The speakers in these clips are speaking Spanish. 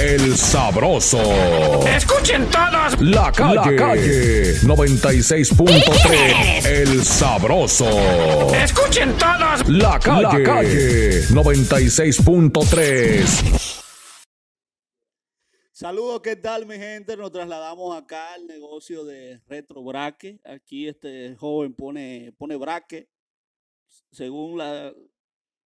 El sabroso. Escuchen todos. La calle. 96.3. El sabroso. Escuchen todos. La calle. 96.3. Saludos, ¿qué tal mi gente? Nos trasladamos acá al negocio de Retro Braque. Aquí este joven pone, pone braque. Según la,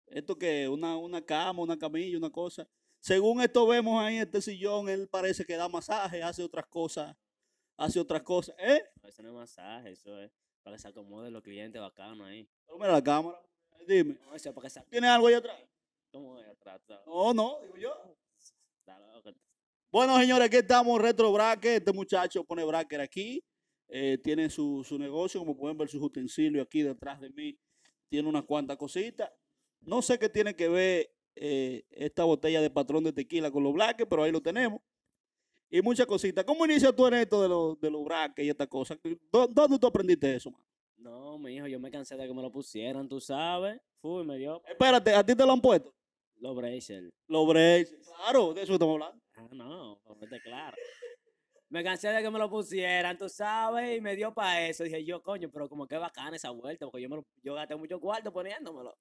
esto que una, una cama, una camilla, una cosa. Según esto vemos ahí en este sillón, él parece que da masaje, hace otras cosas, hace otras cosas. ¿Eh? Eso no es masaje, eso es para que se acomoden los clientes bacanos ahí. Pero mira la cámara, dime. ¿Tiene algo ahí atrás? ¿Cómo es atrás? No, no, digo yo. Bueno, señores, aquí estamos, Retro Bracket. Este muchacho pone bracket aquí. Eh, tiene su, su negocio, como pueden ver sus utensilios aquí detrás de mí. Tiene unas cuantas cositas. No sé qué tiene que ver eh, esta botella de patrón de tequila con los black pero ahí lo tenemos. Y muchas cositas. ¿Cómo inicias tú en esto de, los de los y estas cosas? ¿Dónde tú aprendiste eso, No, mi hijo, yo me cansé de que me lo pusieran, tú sabes. Fui, me dio. Espérate, ¿a ti te lo han puesto? Los braces. Los braces. Claro, de eso estamos hablando. Ah, no, claro. me cansé de que me lo pusieran, tú sabes, y me dio para eso. Dije yo, coño, pero como que bacana esa vuelta, porque yo, me yo gasté mucho cuarto poniéndomelo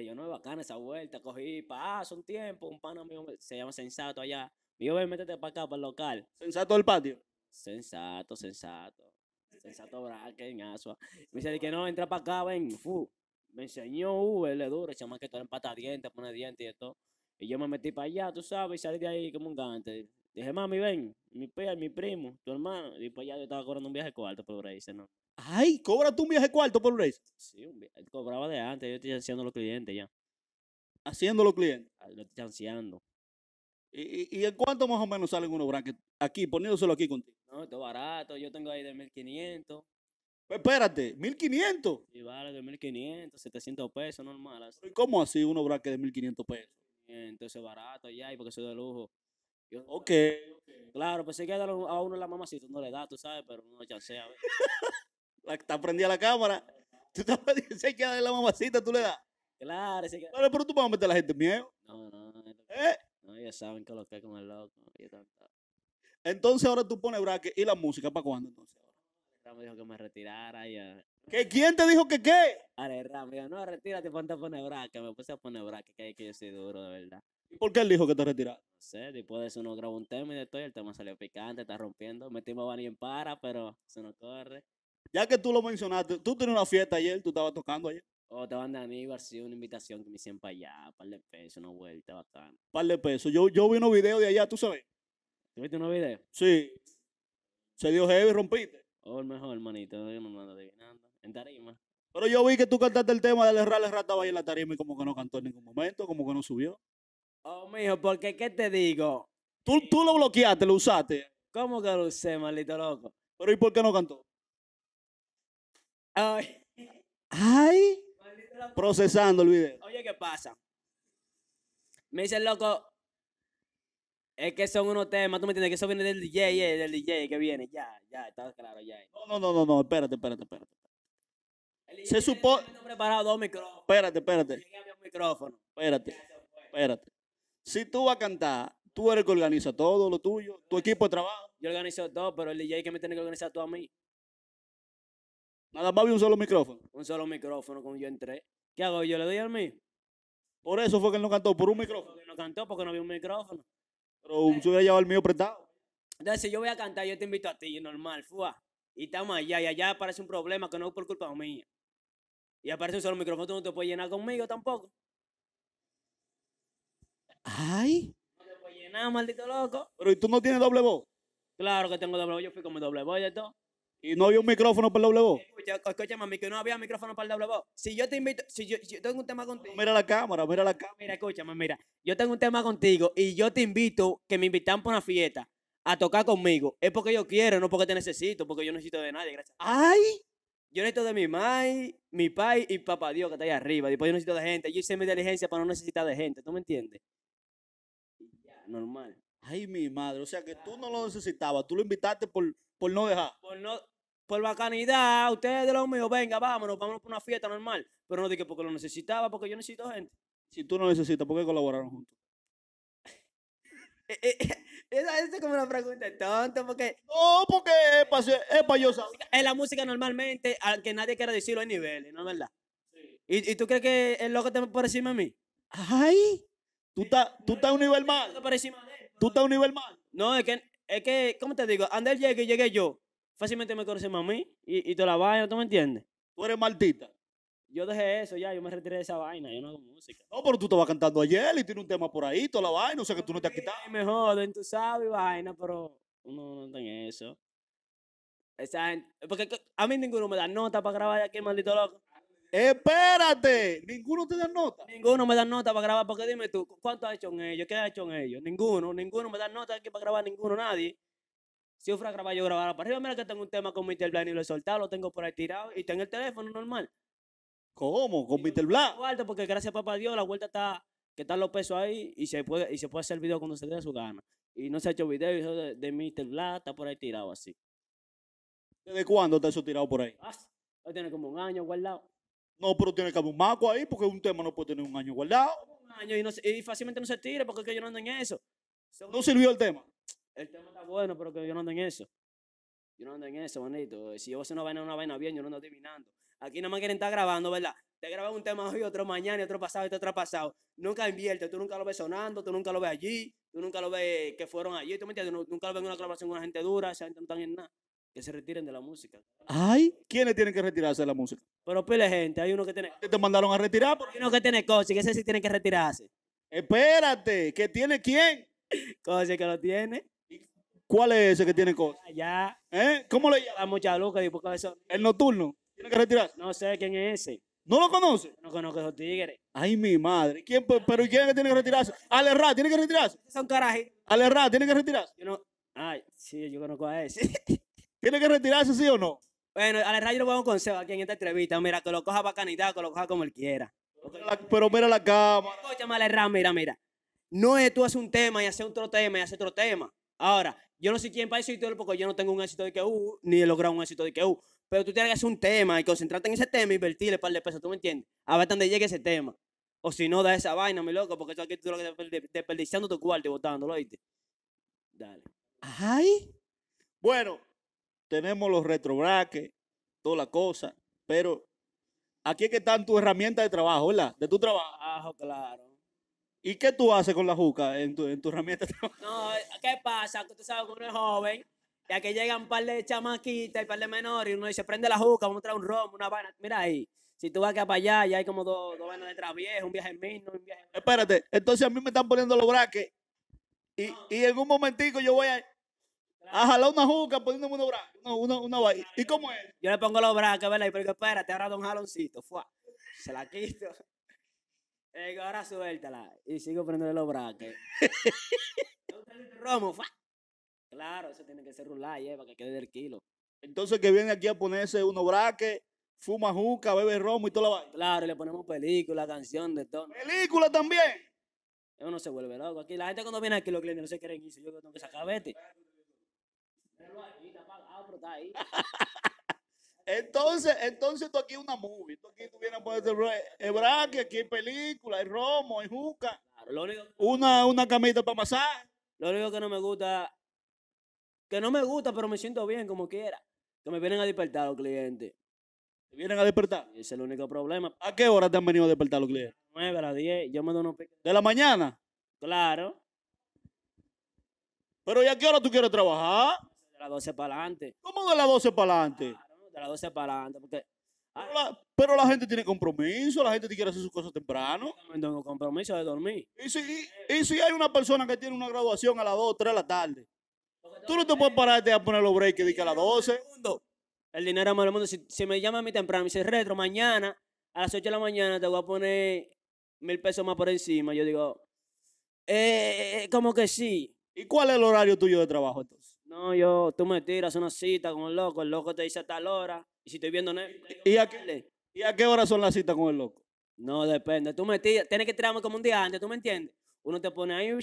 y yo no, era bacana esa vuelta, cogí hace un tiempo, un pana mío se llama Sensato allá. Me dijo, ven, métete para acá, para el local. ¿Sensato del patio? Sensato, sensato. Sensato Bracken, Asua. Me dice, que no, entra para acá, ven. Me enseñó Uber, le duro, llama que todo empata dientes, pone dientes y todo. Y yo me metí para allá, tú sabes, y salí de ahí como un gante. Dije, mami, ven, mi pía, mi primo, tu hermano. Y pues ya yo estaba cobrando un viaje cuarto, pero ahí dice, no. Ay, cobra tú un viaje cuarto por race. Sí, un cobraba de antes. Yo estoy haciendo los clientes ya. Haciendo los clientes. Ah, lo estoy chanceando. ¿Y, en cuánto más o menos salen unos brackets? Aquí, poniéndoselo aquí contigo. No, esto es barato. Yo tengo ahí de 1500. Pues espérate, 1500. Y vale de 1500, 700 pesos, normal. Así. ¿Y cómo así unos bracket de 1500 pesos? Entonces barato ya, y porque es de lujo. okay. ok. Claro, pues si queda a uno la mamacita, no le da, tú sabes, pero no chancea. La, que está prendida la cámara. Tú te vas a de la mamacita, tú le das. Claro, sí pero tú vas a meter a la gente miedo. No, no. no ¿Eh? No, ellos saben que lo que es como el loco. Entonces ahora tú pones braque. ¿Y la música para cuándo entonces? Me dijo que me retirara ya. ¿Que quién te dijo que qué? A ver, dijo, no, retírate, ponte a poner braque. Me puse a poner braque, que, que yo soy duro, de verdad. ¿Y por qué él dijo que te retirara? No sé, después de eso no grabó un tema y de todo, y el tema salió picante, está rompiendo. Metimos a Bani en para, pero se nos corre. Ya que tú lo mencionaste, tú tenías una fiesta ayer, tú estabas tocando ayer. Oh, te van de amigo, así una invitación que me hicieron para allá, par de pesos, una vuelta bacana. Par de pesos. Yo, yo vi unos videos de allá, tú sabes. ¿Tú viste unos videos? Sí. Se dio heavy, rompiste. Oh, el mejor, hermanito, yo no me En tarima. Pero yo vi que tú cantaste el tema del Rale Rata ahí en la tarima y como que no cantó en ningún momento, como que no subió. Oh, mijo, porque qué te digo? Tú, tú lo bloqueaste, lo usaste. ¿Cómo que lo usé, maldito loco? Pero ¿y por qué no cantó? Ay. Ay. Procesando el video. Oye, ¿qué pasa? Me dice el loco, es que son unos temas, tú me entiendes, que eso viene del DJ, eh, del DJ que viene, ya, ya, está claro, ya. Eh". No, no, no, no, espérate, espérate, espérate. Se supone... preparado dos micrófonos. Espérate, espérate. micrófono. Espérate, espérate. Si tú vas a cantar, tú eres el que organiza todo lo tuyo, tu equipo de trabajo. Yo organizo todo, pero el DJ que me tiene que organizar todo a mí. Nada más vi un solo micrófono. Un solo micrófono como yo entré. ¿Qué hago? Yo le doy al mío. Por eso fue que él no cantó, por un micrófono. no cantó porque no había un micrófono. Pero eh. se hubiera llevado el mío prestado. Entonces, si yo voy a cantar, yo te invito a ti, y normal, fuá. Y estamos allá, y allá aparece un problema que no es por culpa mía. Y aparece un solo micrófono, tú no te puedes llenar conmigo tampoco. Ay. No te puedes llenar, maldito loco. Pero ¿y tú no tienes doble voz? Claro que tengo doble voz, yo fui con mi doble voz y todo. ¿Y no había un micrófono para el W? Escucha, mami, que no había micrófono para el W. Si yo te invito, si yo, tengo un tema contigo. mira la cámara, mira la cámara. Mira, escúchame, mira. Yo tengo un tema contigo y yo te invito que me invitan para una fiesta a tocar conmigo. Es porque yo quiero, no porque te necesito, porque yo no necesito de nadie, gracias. ¡Ay! Yo necesito de mi mamá, mi pai y papá Dios que está ahí arriba. Después yo necesito de gente. Yo hice mi diligencia para no necesitar de gente. ¿Tú me entiendes? normal. Ay, mi madre. O sea que tú no lo necesitabas. Tú lo invitaste por, por no dejar. Por no, por bacanidad, ustedes de los míos, venga, vámonos, vámonos por una fiesta normal. Pero no dije porque lo necesitaba, porque yo necesito gente. Si tú no necesitas, ¿por qué colaboraron juntos? Eh, eh, esa es como una pregunta tonta, porque... No, porque es para pa yo saber. la música normalmente, aunque nadie quiera decirlo, hay niveles, ¿no es verdad? Sí. ¿Y, tú crees que es lo que te por encima de mí? ¡Ay! Tú estás tú a un nivel mal. Tú estás un nivel mal. No, es que, es que, ¿cómo te digo? Ander llegue y llegué yo fácilmente me conocen a mí y, y toda la vaina, ¿tú me entiendes? Tú eres maldita. Yo dejé eso ya, yo me retiré de esa vaina, yo no hago música. No, pero tú estabas cantando ayer y tiene un tema por ahí, toda la vaina, o sea que tú no te has quitado. Sí, mejor, tú sabes, vaina, pero uno no está eso. Esa gente, porque a mí ninguno me da nota para grabar aquí, maldito loco. Espérate, ninguno te da nota. Ninguno me da nota para grabar, porque dime tú, ¿cuánto has hecho en ellos? ¿Qué ha hecho en ellos? Ninguno, ninguno me da nota aquí para grabar, ninguno, nadie. Si yo fuera a grabar, yo grababa para arriba. Mira que tengo un tema con Mr. Black y lo he soltado, lo tengo por ahí tirado y tengo el teléfono normal. ¿Cómo? ¿Con Mr. Black? Guarda, porque gracias a papá Dios, la vuelta está, que están los pesos ahí y se puede, y se puede hacer video cuando se dé su gana. Y no se ha hecho video de, de Mr. Black, está por ahí tirado así. ¿De cuándo está eso tirado por ahí? Ah, tiene como un año guardado. No, pero tiene que haber un maco ahí porque un tema no puede tener un año guardado. Un año y, fácilmente no se tira porque es que yo no ando en eso. no sirvió el tema el tema está bueno, pero que yo no ando en eso. Yo no ando en eso, bonito. Si yo voy una vaina, bien, yo no ando adivinando. Aquí nada más quieren estar grabando, ¿verdad? Te graba un tema hoy, otro mañana, y otro pasado, otro pasado. Nunca invierte, tú nunca lo ves sonando, tú nunca lo ves allí, tú nunca lo ves que fueron allí, ¿tú me entiendes? Nunca lo ves en una grabación con una gente dura, esa gente no está en nada. Que se retiren de la música. Ay, ¿quiénes tienen que retirarse de la música? Pero pile gente, hay uno que tiene. Te mandaron a retirar. Porque... Hay uno que tiene coche, que ese sí tiene que retirarse. Espérate, ¿que tiene quién? Coche que lo tiene. ¿Cuál es ese que tiene cosas? Ya. ¿Eh? ¿Cómo le llaman? La mucha loca, eso. ¿El nocturno? ¿Tiene que retirarse? No sé quién es ese. ¿No lo conoce? No conozco esos tigres. Ay, mi madre. ¿Quién, ¿Pero quién es que tiene que retirarse? Alerra, ¿tiene que retirarse? Son ¿Ale Alerra, ¿tiene que retirarse? Yo no... Ay, sí, yo conozco a ese. ¿Tiene que retirarse, sí o no? Bueno, Alerra yo le voy a un consejo aquí en esta entrevista. Mira, que lo coja bacanidad, que lo coja como él quiera. Pero, la, cama. mira la cama. Escúchame, Alerra, mira, mira. No es tú hacer un tema y hacer otro tema y hacer otro tema. Ahora, yo no sé quién para eso y todo, porque yo no tengo un éxito de que uh, ni he logrado un éxito de que uh, Pero tú tienes que hacer un tema y concentrarte en ese tema y invertirle par de pesos, ¿tú me entiendes? A ver dónde llegue ese tema. O si no, da esa vaina, mi loco, porque eso aquí tú lo que estás desperdiciando tu cuarto y botándolo, ¿oíste? Dale. ¡Ay! Bueno, tenemos los retrobraques, toda la cosa, pero aquí es que están tus herramientas de trabajo, ¿verdad? De tu trabajo, claro. ¿Y qué tú haces con la juca en tu, en tu herramienta? No, ¿qué pasa? Tú sabes que uno es joven, y aquí llegan un par de chamaquitas y un par de menores, y uno dice, prende la juca, vamos a traer un rom, una vaina. Mira ahí, si tú vas acá para allá, ya hay como dos, dos vainas de Viejo, un viaje en mino, un viaje Espérate, entonces a mí me están poniendo los braques y, y en un momentico yo voy a... A jalar una juca poniéndome unos braques, No, una, una ¿Y cómo es? Yo le pongo los braques, ¿verdad? Y pero espérate, ahora don jaloncito, fuá. Se la quito. Eh, ahora suéltala. Y sigo prendiendo los braques. Romo, Claro, eso tiene que ser un eh, para que quede del kilo. Entonces que viene aquí a ponerse unos braques, fuma juca, bebe romo y toda la vaina. Claro, y le ponemos película, canción, de todo. ¡Película también! Eso no se vuelve loco. Aquí la gente cuando viene aquí, los clientes no se quieren irse. Yo tengo que sacar vete. Pero ahí está apagado, pero está ahí. Entonces, entonces tú aquí una movie, tú aquí tú vienes a poner el aquí hay película, hay romo, hay juca, una, una camita para pasar. Lo único que no me gusta, que no me gusta, pero me siento bien como quiera. Que me vienen a despertar los clientes. Te vienen a despertar. Ese es el único problema. ¿A qué hora te han venido a despertar los clientes? 9 a las 10, yo me doy una De la mañana. Claro, Pero ¿y a qué hora tú quieres trabajar? de las 12 para adelante. ¿Cómo de las 12 para adelante? de las 12 para adelante. Porque, ah, pero, la, gente tiene compromiso, la gente quiere hacer sus cosas temprano. tengo compromiso de dormir. ¿Y si, hay una persona que tiene una graduación a las 2 o 3 de la tarde? Tú no te puedes pararte a poner los breaks que a las 12. El dinero es mundo. Si, me llama a mí temprano, me dice, retro, mañana a las 8 de la mañana te voy a poner mil pesos más por encima. Yo digo, eh, eh, eh, como que sí. ¿Y cuál es el horario tuyo de trabajo tú? No, yo, tú me tiras una cita con el loco, el loco te dice a tal hora, y si estoy viendo ¿Y, a qué, ¿Y a qué hora son las citas con el loco? No, depende. Tú me tiras, tienes que tirarme como un día antes, ¿tú me entiendes? Uno te pone ahí,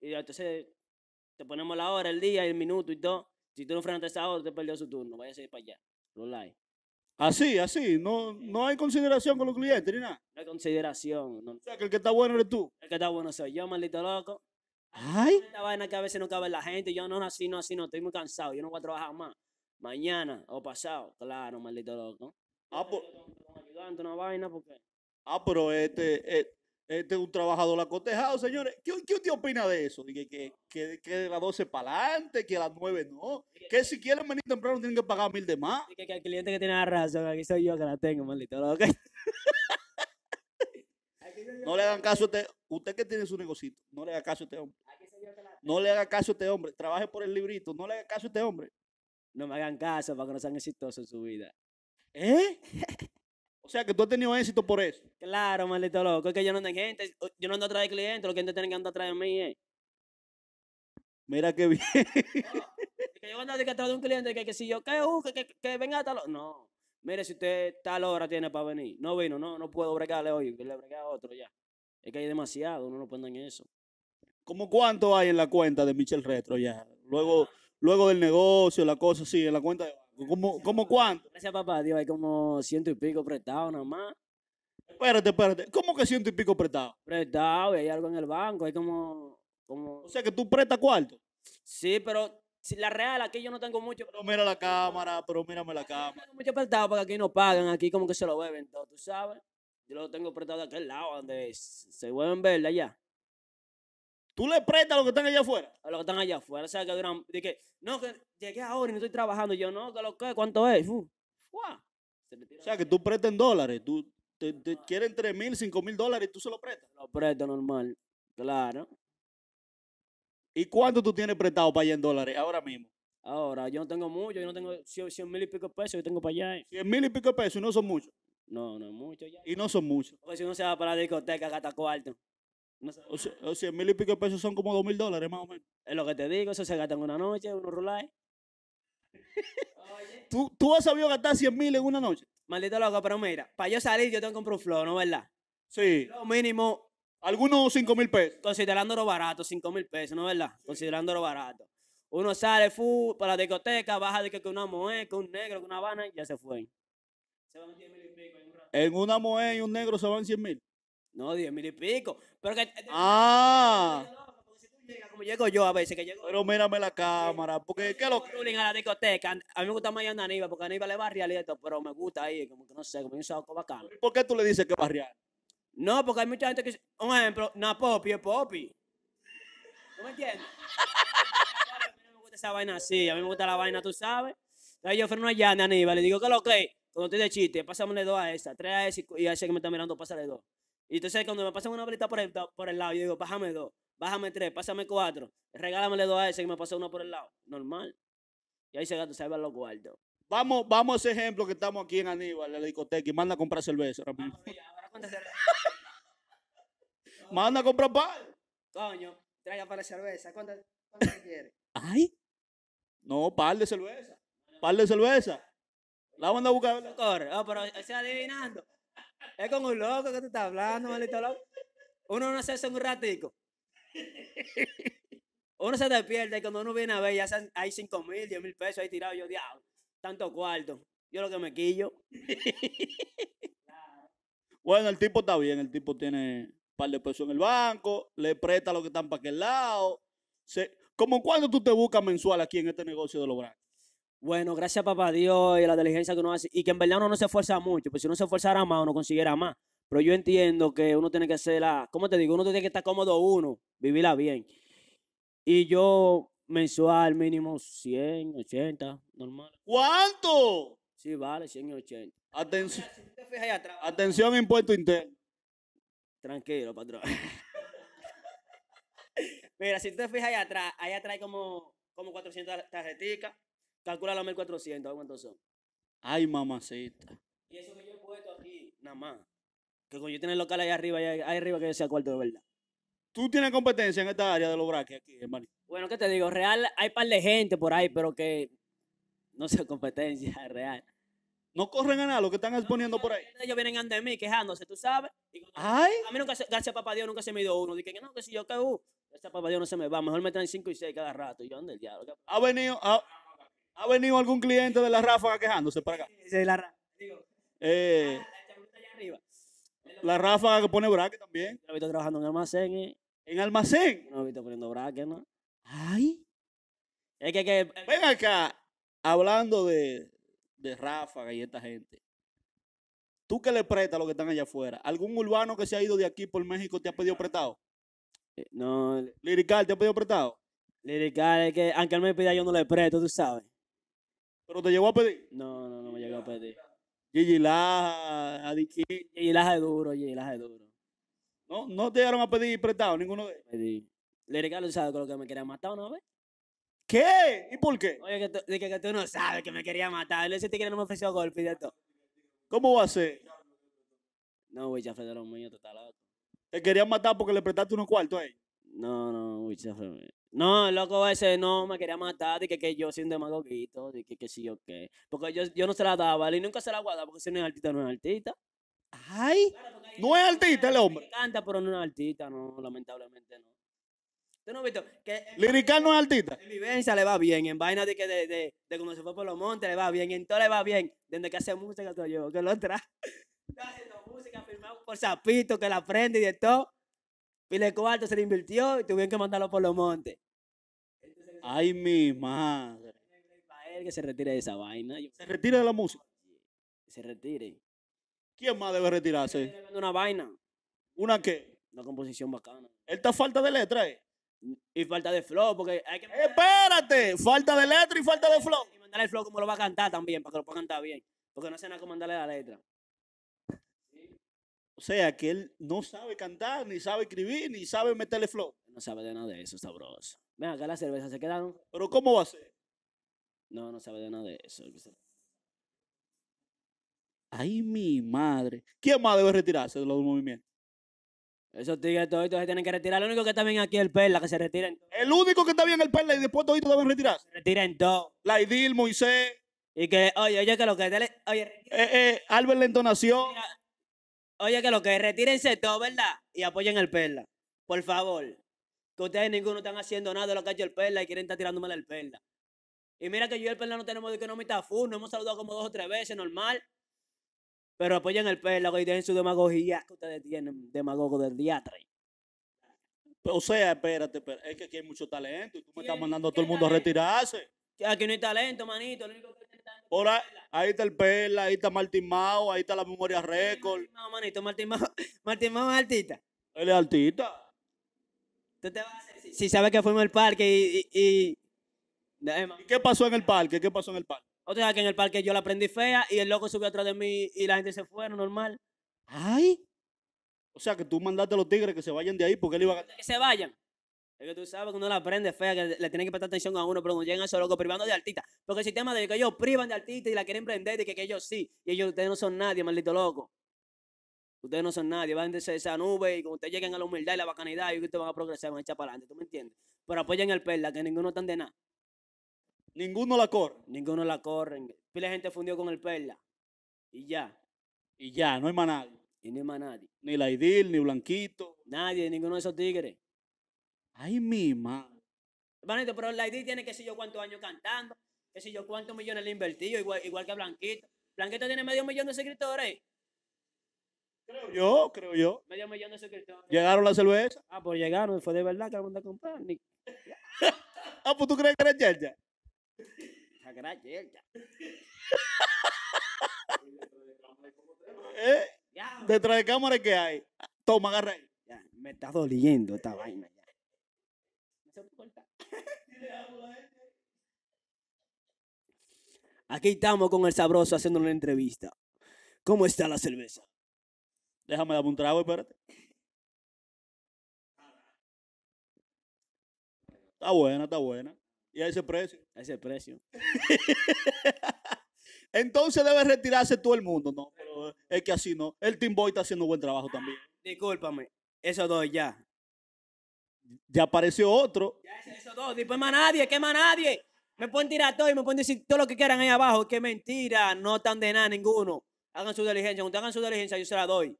y entonces te ponemos la hora, el día, el minuto y todo. Si tú no frenaste esa hora, te perdió su turno, vaya a seguir para allá. Los likes. Así, así. No, no hay consideración con los clientes ni nada. No hay consideración. O sea, que el que está bueno eres tú. El que está bueno soy yo, maldito loco. Ay. Esta vaina que a veces no cabe la gente. Yo no, así, no, así, no. Estoy muy cansado. Yo no voy a trabajar más. Mañana o pasado. Claro, maldito loco. Ah, una vaina porque... Ah, pero este, e, este, es un trabajador acotejado, señores. ¿Qué, qué usted opina de eso? Que, que, que, que de las 12 para adelante, que a las 9 no. Que si quieren venir temprano tienen que pagar mil de más. Que, que el cliente que tiene la razón, aquí soy yo que la tengo, maldito loco. No le hagan caso a usted. Usted que tiene su negocito, no le haga caso a este hombre. No le haga caso a este hombre. Trabaje por el librito. No le haga caso a este hombre. No me hagan caso para que no sean exitosos en su vida. ¿Eh? o sea que tú has tenido éxito por eso. Claro, maldito loco. Es que yo no tengo gente. Yo no ando a traer clientes. Los clientes tienen que andar atrás a mí, eh. Mira qué bien. es que yo ando atrás un cliente que, que si yo, que, uh, que, que, venga a No mire si usted tal hora tiene para venir. No vino, no, no puedo bregarle hoy, que le bregué a otro ya. Es que hay demasiado, uno no puede en eso. ¿Cómo cuánto hay en la cuenta de Michel Retro ya? Luego, luego del negocio, la cosa así, en la cuenta de ¿Cómo, ¿Cómo, cuánto? Gracias, papá. Dios, hay como ciento y pico prestado nada más. Espérate, espérate. ¿Cómo que ciento y pico prestado? Prestado, y hay algo en el banco, hay como, como... O sea que tú prestas cuarto. Sí, pero si la real, aquí yo no tengo mucho. Pero mira la cámara, pero mírame la cámara. Yo tengo mucho prestado porque aquí no pagan, aquí como que se lo beben todo, tú sabes. Yo lo tengo prestado de aquel lado donde se vuelven verde allá. Tú le prestas a los que están allá afuera. A los que están allá afuera. O sea, que duran. De que, no, que llegué ahora y no estoy trabajando. Yo, no, que lo que, ¿cuánto es? Uh, o sea, que tú prestas en dólares. Tú te, te quieren 3 mil, 5 mil dólares y tú se lo prestas. Lo presto normal. Claro. ¿Y cuánto tú tienes prestado para allá en dólares ahora mismo? Ahora, yo no tengo mucho, yo no tengo 100, mil y pico de pesos, yo tengo para allá. ¿Cien mil y pico de pesos, y no son muchos. No, no es mucho ya. Y no son muchos. Porque si uno se va para la discoteca, gasta cuarto. No o, sea, o mil y pico de pesos son como dos mil dólares más o menos. Es lo que te digo, eso se gasta en una noche, unos rulares. ¿Tú, ¿Tú has sabido gastar 100 mil en una noche? Maldito loco, pero mira, para yo salir yo tengo que comprar un flow, ¿no verdad? Sí. Lo mínimo, algunos 5 mil pesos. Considerándolo barato, 5 mil pesos, ¿no es verdad? Considerándolo barato. Uno sale full para la discoteca, baja de que una mujer, con un negro, con una habana, y ya se fue. Se van 10 mil y pico en En una mujer y un negro se van 100 mil. No, 10 mil y pico. Pero que. Eh, ah. Como llego yo a veces que llego. Pero mírame la cámara, porque ¿qué es lo que? a la discoteca. A mí me gusta más ir a Aníbal, porque Aníbal le barrial y esto, pero me gusta ahí, como que no sé, como un saco bacano. ¿Por qué tú le dices que barrial? No, porque hay mucha gente que, un ejemplo, no popi es popi. ¿Tú me entiendes? a mí me gusta esa vaina así, a mí me gusta la vaina, tú sabes. Entonces yo freno allá, Aníbal, le digo que lo que, cuando estoy de chiste, pásame dos a esa, tres a esa y a ese que me está mirando, pásale dos. Y entonces cuando me pasan una bolita por el, por el lado, yo digo, bájame dos, bájame tres, pásame cuatro, regálame dos a ese que me pasó uno por el lado. Normal. Y ahí se gato salva los cuartos. Vamos, vamos a ese ejemplo que estamos aquí en Aníbal, en la discoteca, y manda a comprar cerveza. Manda a comprar pan. Coño, traiga para la cerveza. ¿Cuántas quieres? Ay. No, par de cerveza. Par de cerveza. La van a buscar. corre. pero se adivinando. Es con un loco que te está hablando, malito loco. Uno no hace eso en un ratico. Uno se despierta y cuando uno viene a ver, ya hay 5 mil, 10 mil pesos ahí tirados. Yo, diablo, tanto cuarto. Yo lo que me quillo. Bueno, el tipo está bien, el tipo tiene un par de pesos en el banco, le presta lo que están para aquel lado. ¿Cómo cuándo tú te buscas mensual aquí en este negocio de lograr? Bueno, gracias papá Dios y la diligencia que uno hace. Y que en verdad uno no se esfuerza mucho, pues si uno se esforzara más, uno consiguiera más. Pero yo entiendo que uno tiene que hacer la, ¿cómo te digo? Uno tiene que estar cómodo uno, vivirla bien. Y yo mensual mínimo 100, 80, normal. ¿Cuánto? Sí, vale 180. Atención. Atención, impuesto interno. Tranquilo, patrón. Mira, si tú te fijas allá atrás, allá atrás hay como, como 400 tarjeticas. Calcula los 1400, ¿cuántos son? Ay, mamacita. Y eso que yo he puesto aquí, nada más. Que cuando yo tengo el local allá arriba, ahí arriba que yo sea cuarto de verdad. Tú tienes competencia en esta área de los braques aquí, hermano. Bueno, ¿qué te digo? Real, hay par de gente por ahí, pero que no sea competencia real. No corren a nada lo que están exponiendo por ahí. Ellos vienen ante mí quejándose, tú sabes. Ay. A mí nunca, se, gracias a papá Dios, nunca se me dio uno. Dije, no, que si yo que uh, gracias a papá Dios no se me va. Mejor me traen 5 y 6 cada rato. Y yo ando el diablo. ¿Ha venido, ha, venido algún cliente de la Ráfaga quejándose para acá? Sí, la Ráfaga. Eh, ah, La Ráfaga que pone braque también. Yo he visto trabajando en almacén. Eh. ¿En almacén? No he visto poniendo braque, ¿no? Ay. Es que, que, eh, Ven acá, hablando de, de Ráfaga y esta gente. ¿Tú qué le prestas a los que están allá afuera? ¿Algún urbano que se ha ido de aquí por México te ha pedido prestado? Eh, no. Lirical, ¿te ha pedido prestado? Lirical, es que aunque él me pida, yo no le presto, tú sabes. ¿Pero te llegó a pedir? No, no, no me llegó a pedir. Gigi Laja, Adiquí. Gigi Laja es duro, Gigi Laja es duro. No, no te llegaron a pedir prestado ninguno de ellos. Lirical, ¿sabes con lo que me querían matar una vez? ¿Qué? ¿Y por qué? Oye, que tú, que, tú no sabes que me quería matar. Él ese que no me ofreció golpe y todo. ¿Cómo va a ser? No, güey, fue de los míos, tú estás ¿Te querían matar porque le prestaste unos cuartos él? No, no, güey, No, loco ese no me quería matar, de que, que yo soy un demagoguito, de que, que sí o qué. Porque yo, yo no se la daba, él nunca se la guardaba, porque si no es artista, no es artista. ¡Ay! no es artista el hombre. Me encanta, pero no es artista, no, lamentablemente no. Tú no has que. Lirical no es artista. En vivencia le va bien, en vaina de que de, de, cuando se fue por los montes le va bien, en todo le va bien. Desde que hace música que lo trae. Está haciendo música, firmado por Zapito, que la aprende y de todo. Pileco Alto se le invirtió y tuvieron que mandarlo por los montes. Ay, mi madre. Para él que se retire de esa vaina. Se retire de la música. Se retire. ¿Quién más debe retirarse? Una vaina. ¿Una qué? Una composición bacana. Él está falta de letra, eh. Y falta de flow, porque hay que. ¡Espérate! Falta de letra y falta de flow. Y mandarle el flow como lo va a cantar también, para que lo pueda cantar bien. Porque no sé nada cómo mandarle la letra. O sea, que él no sabe cantar, ni sabe escribir, ni sabe meterle flow. No sabe de nada de eso, sabroso. Ven acá la cerveza se quedaron. ¿Pero cómo va a ser? No, no sabe de nada de eso. Ay, mi madre. ¿Quién más debe retirarse de los movimientos? Esos tigres toditos se tienen que retirar. lo único que está bien aquí es el Perla, que se retiren. El único que está bien el Perla y después toditos deben retirarse. Retiren todos. idil, Moisés. Y que, oye, oye, que lo que. oye. Eh, eh, Albert la entonación. oye, que lo que. Retírense todos, ¿verdad? Y apoyen al Perla. Por favor. Que ustedes ninguno están haciendo nada de lo que ha hecho el Perla y quieren estar tirándome el Perla. Y mira que yo y el Perla no tenemos de que no full. Nos hemos saludado como dos o tres veces, normal. Pero apoyen el pelo y dejen su demagogía que ustedes tienen, demagogo del diatre. O sea, espérate, es que aquí hay mucho talento y tú me estás mandando a todo el mundo a retirarse. Aquí no hay talento, manito. Lo ahí, está el Perla, ahí está Martín Mao, ahí está la memoria récord. No, manito, Martín Mao, Martín Mao es artista. Él es artista. Tú te vas a decir, si, sabes que fuimos al parque y... ¿Y qué pasó en el parque? ¿Qué pasó en el parque? O sea, que en el parque yo la prendí fea y el loco subió atrás de mí y la gente se fue, normal. Ay. O sea, que tú mandaste a los tigres que se vayan de ahí porque él iba a... Que se vayan. Es que tú sabes que uno la prende fea, que le tienen que prestar atención a uno, pero cuando llegan a esos locos privando de artistas. Porque el sistema de que ellos privan de artistas y la quieren prender de que, ellos sí. Y ellos, ustedes no son nadie, maldito loco. Ustedes no son nadie, van de esa nube y cuando ustedes lleguen a la humildad y la bacanidad, y ustedes van a progresar, van a echar para adelante, ¿tú me entiendes? Pero apoyen al perla, que ninguno está de nada. Ninguno la corre. Ninguno la corre la gente fundió con el Perla. Y ya. Y ya, no hay más nadie. Y no hay más nadie. Ni la Idil, ni Blanquito. Nadie, ninguno de esos tigres. Ay, mi madre. Hermanito, pero la tiene que sé yo cuántos años cantando, que sé yo cuántos millones le invertido, igual, igual que Blanquito. Blanquito tiene medio millón de suscriptores. Creo yo, creo yo. Medio millón de suscriptores. ¿Llegaron las cerveza? Ah, pues llegaron, fue de verdad que la mandé comprar. ah, pues tú crees que eres ya Dentro ¿Eh? Detrás de cámara que hay. Toma, agarra Ya, me está doliendo esta vaina. Aquí estamos con el sabroso haciendo una entrevista. ¿Cómo está la cerveza? Déjame dar un trago, espérate. Está buena, está buena. Y a ese precio. A ese precio. Entonces debe retirarse todo el mundo, ¿no? Pero es que así no. El Team Boy está haciendo un buen trabajo también. Discúlpame, esos dos ya. Ya apareció otro. Ya esos dos, después más nadie, que más nadie. Me pueden tirar todo y me pueden decir todo lo que quieran ahí abajo. qué mentira, no están de nada ninguno. Hagan su diligencia, cuando hagan su diligencia yo se la doy.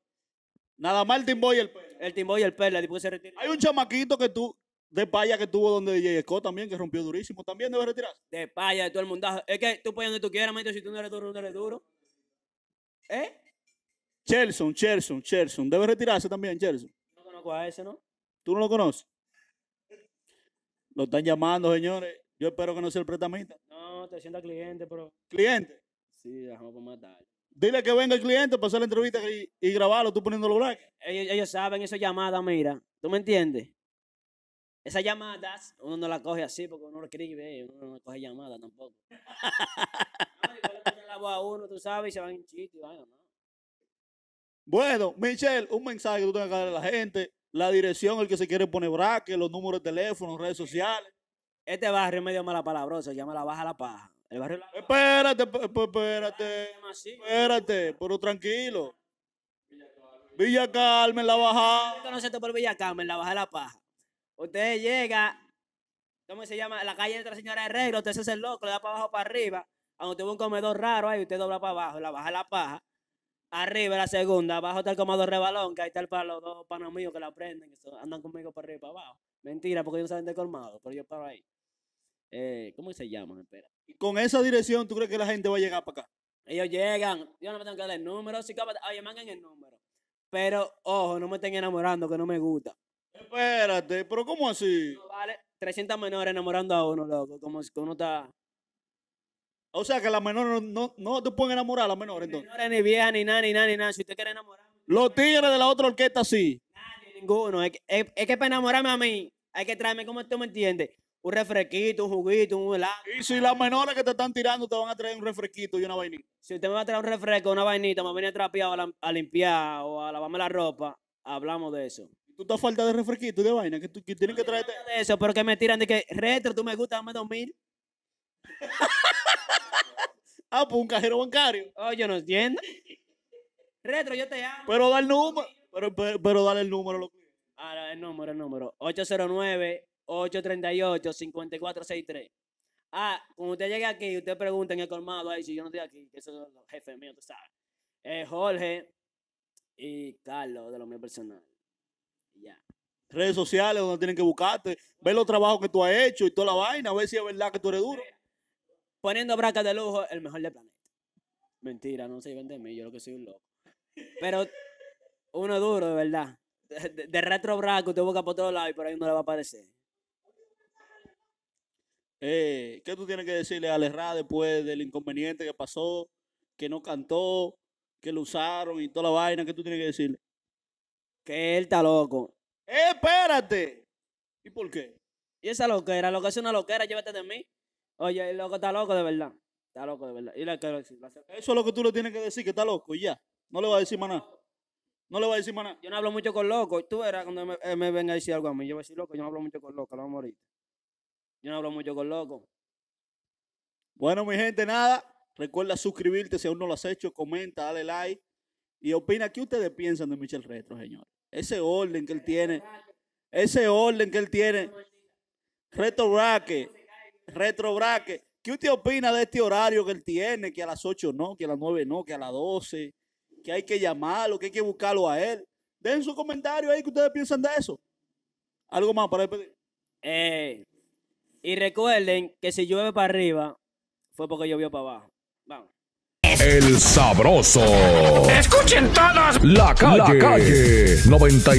Nada más el Team Boy y el Perla. El Team Boy y el Perla, después se retira. Hay un chamaquito que tú, de Paya que tuvo donde DJ también, que rompió durísimo, también debe retirarse. De Paya, de todo el mundo. Es que tú puedes donde tú quieras, maestro, si tú no eres duro, no eres duro. ¿Eh? Chelson, Chelson, Chelson. Debe retirarse también, Chelson. No conozco a ese, ¿no? ¿Tú no lo conoces? Lo están llamando, señores. Yo espero que no sea el prestamista. No, te sienta cliente, pero. ¿Cliente? Sí, vamos para matar. Dile que venga el cliente para hacer la entrevista y, grabarlo, tú poniéndolo black. Ellos, ellos saben esa llamada, mira. ¿Tú me entiendes? Esa llamadas, uno no la coge así porque uno escribe, uno no coge llamada tampoco. no, le la voz a uno, tú sabes, y se van en chiste Bueno, Michelle, un mensaje que tú tengas que darle a la gente, la dirección, el que se quiere poner braque, los números de teléfono, redes eh, sociales. Este barrio es medio mala palabroso, se llama La Baja La Paja. El barrio Espérate, espérate, espérate, pero tranquilo. Villa Carmen, La Baja. No por Villa Carmen, La Baja La Paja. Usted llega, ¿cómo se llama? La calle de la Señora de usted se hace el loco, le da para abajo, para arriba. Cuando usted ve un comedor raro ahí, usted dobla para abajo, la baja la paja. Arriba la segunda, abajo está el comedor rebalón, que ahí está el palo dos panos míos que la prenden, que andan conmigo para arriba y para abajo. Mentira, porque ellos saben de colmado, pero yo paro ahí. Eh, ¿Cómo se llama? Espera. ¿Y con esa dirección tú crees que la gente va a llegar para acá? Ellos llegan, yo no me tengo que dar el número, si oye, manden el número. Pero, ojo, no me estén enamorando, que no me gusta. Espérate, pero ¿cómo así? vale, 300 menores enamorando a uno, loco. Como si uno está. O sea que las menores no, no te pueden enamorar, las menores entonces. Menores ni vieja ni nada, ni nada, ni nada. Si usted quiere enamorar. Los tigres de la otra orquesta sí. Nadie, ninguno. Es que, es, que para enamorarme a mí, hay que traerme, como tú me entiendes, un refresquito, un juguito, un helado. Y si las menores que te están tirando te van a traer un refresquito y una vainita. Si usted me va a traer un refresco, una vainita, me va a venir a trapear a limpiar o a lavarme la ropa, hablamos de eso tú estás falta de refresquito de vaina, que, tú, que tienen que traerte. De eso, pero que me tiran de que retro, tú me gusta, dame 2000. mil. ah, pues un cajero bancario. Oye, oh, no entiendo. Retro, yo te amo. Pero da el número. Pero, pero, dale el número. Lo... Ahora, el número, el número. 809-838-5463. Ah, cuando usted llegue aquí, usted pregunta en el colmado ahí si yo no estoy aquí, que esos son los jefes míos, tú sabes. Eh, Jorge y Carlos, de los míos personales. Redes sociales donde tienen que buscarte, ver los trabajos que tú has hecho y toda la vaina, a ver si es verdad que tú eres duro. Poniendo bracas de lujo, el mejor del planeta. Mentira, no se vende de mí, yo lo que soy un loco. Pero uno duro, de verdad. De, retro braco, usted busca por todos lados y por ahí no le va a aparecer. Eh, ¿Qué tú tienes que decirle a Lerra después del inconveniente que pasó, que no cantó, que lo usaron y toda la vaina? ¿Qué tú tienes que decirle? Que él está loco. espérate. ¿Y por qué? Y esa loquera, lo que es una loquera, llévate de mí. Oye, el loco está loco de verdad. Está loco de verdad. Eso es lo que tú le tienes que decir, que está loco, y ya. No le voy a decir más nada. No le voy a decir más nada. Yo no hablo mucho con loco. Tú verás cuando eh, me, venga a decir algo a mí. Yo voy a decir loco, yo no hablo mucho con loco, lo vamos Yo no hablo mucho con loco. Bueno, mi gente, nada. Recuerda suscribirte si aún no lo has hecho. Comenta, dale like. Y opina qué ustedes piensan de Michel Retro, señor. Ese orden que él tiene. Ese orden que él tiene. retrobraque, retrobraque. ¿Qué usted opina de este horario que él tiene? Que a las 8 no, que a las 9 no, que a las 12. Que hay que llamarlo, que hay que buscarlo a él. Den su comentario ahí que ustedes piensan de eso. Algo más para él? Eh, y recuerden que si llueve para arriba, fue porque llovió para abajo. El sabroso. Escuchen todos. La calle. La calle 96.